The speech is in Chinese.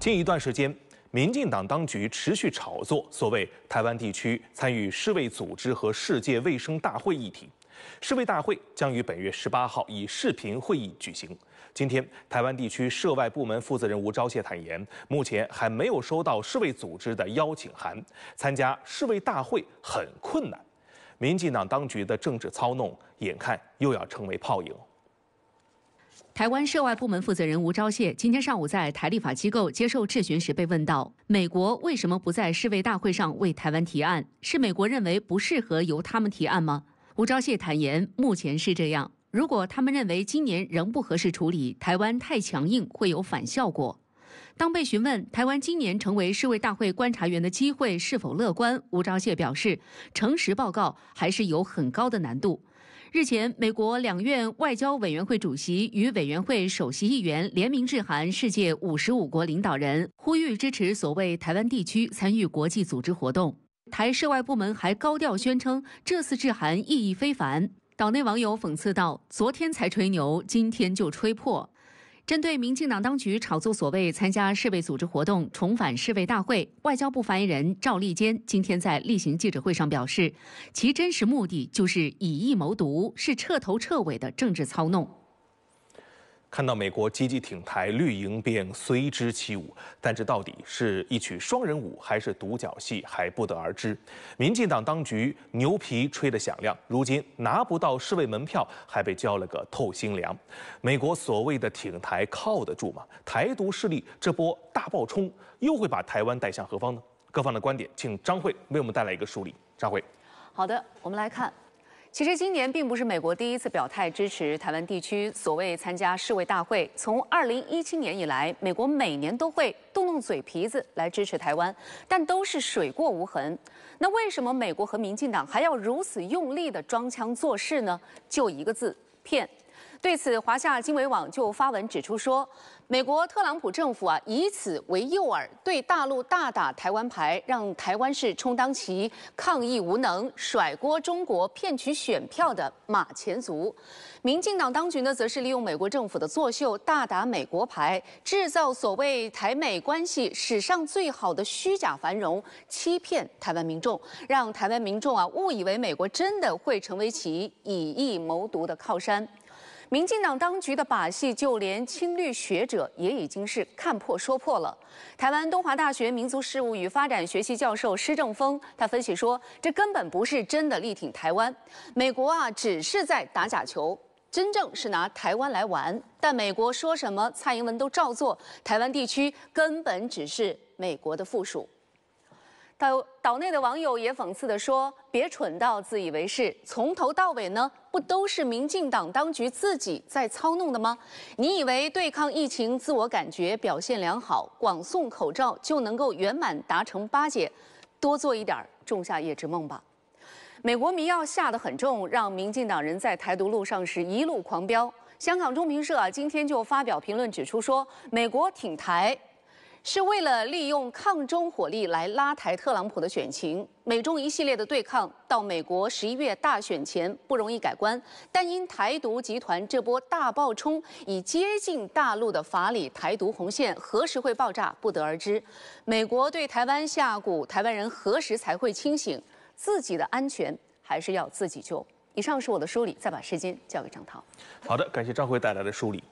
近一段时间，民进党当局持续炒作所谓台湾地区参与世卫组织和世界卫生大会议题。世卫大会将于本月十八号以视频会议举行。今天，台湾地区涉外部门负责人吴钊燮坦言，目前还没有收到世卫组织的邀请函，参加世卫大会很困难。民进党当局的政治操弄，眼看又要成为泡影。台湾涉外部门负责人吴钊燮今天上午在台立法机构接受质询时被问到：“美国为什么不在世卫大会上为台湾提案？是美国认为不适合由他们提案吗？”吴钊燮坦言，目前是这样。如果他们认为今年仍不合适处理，台湾太强硬会有反效果。当被询问台湾今年成为世卫大会观察员的机会是否乐观，吴钊燮表示：“诚实报告还是有很高的难度。”日前，美国两院外交委员会主席与委员会首席议员联名致函世界五十五国领导人，呼吁支持所谓台湾地区参与国际组织活动。台涉外部门还高调宣称，这次致函意义非凡。岛内网友讽刺道：“昨天才吹牛，今天就吹破。”针对民进党当局炒作所谓参加世卫组织活动、重返世卫大会，外交部发言人赵立坚今天在例行记者会上表示，其真实目的就是以意谋独，是彻头彻尾的政治操弄。看到美国积极挺台，绿营便随之起舞，但这到底是一曲双人舞还是独角戏，还不得而知。民进党当局牛皮吹得响亮，如今拿不到世卫门票，还被浇了个透心凉。美国所谓的挺台靠得住吗？台独势力这波大暴冲，又会把台湾带向何方呢？各方的观点，请张慧为我们带来一个梳理。张慧，好的，我们来看。其实今年并不是美国第一次表态支持台湾地区所谓参加世卫大会。从二零一七年以来，美国每年都会动动嘴皮子来支持台湾，但都是水过无痕。那为什么美国和民进党还要如此用力的装腔作势呢？就一个字：骗。对此，华夏经纬网就发文指出说：“美国特朗普政府啊，以此为诱饵，对大陆大打台湾牌，让台湾是充当其抗议无能、甩锅中国、骗取选票的马前卒。民进党当局呢，则是利用美国政府的作秀，大打美国牌，制造所谓台美关系史上最好的虚假繁荣，欺骗台湾民众，让台湾民众啊误以为美国真的会成为其以意谋独的靠山。”民进党当局的把戏，就连亲绿学者也已经是看破说破了。台湾东华大学民族事务与发展学系教授施正峰他分析说，这根本不是真的力挺台湾，美国啊，只是在打假球，真正是拿台湾来玩。但美国说什么，蔡英文都照做，台湾地区根本只是美国的附属。岛岛内的网友也讽刺地说：“别蠢到自以为是，从头到尾呢，不都是民进党当局自己在操弄的吗？你以为对抗疫情自我感觉表现良好，广送口罩就能够圆满达成巴结，多做一点儿仲夏夜之梦吧？”美国迷药下得很重，让民进党人在台独路上是一路狂飙。香港中评社今天就发表评论指出说：“美国挺台。”是为了利用抗中火力来拉抬特朗普的选情，美中一系列的对抗到美国十一月大选前不容易改观。但因台独集团这波大暴冲已接近大陆的法理台独红线，何时会爆炸不得而知。美国对台湾下蛊，台湾人何时才会清醒？自己的安全还是要自己救。以上是我的梳理，再把时间交给张涛。好的，感谢张辉带来的梳理。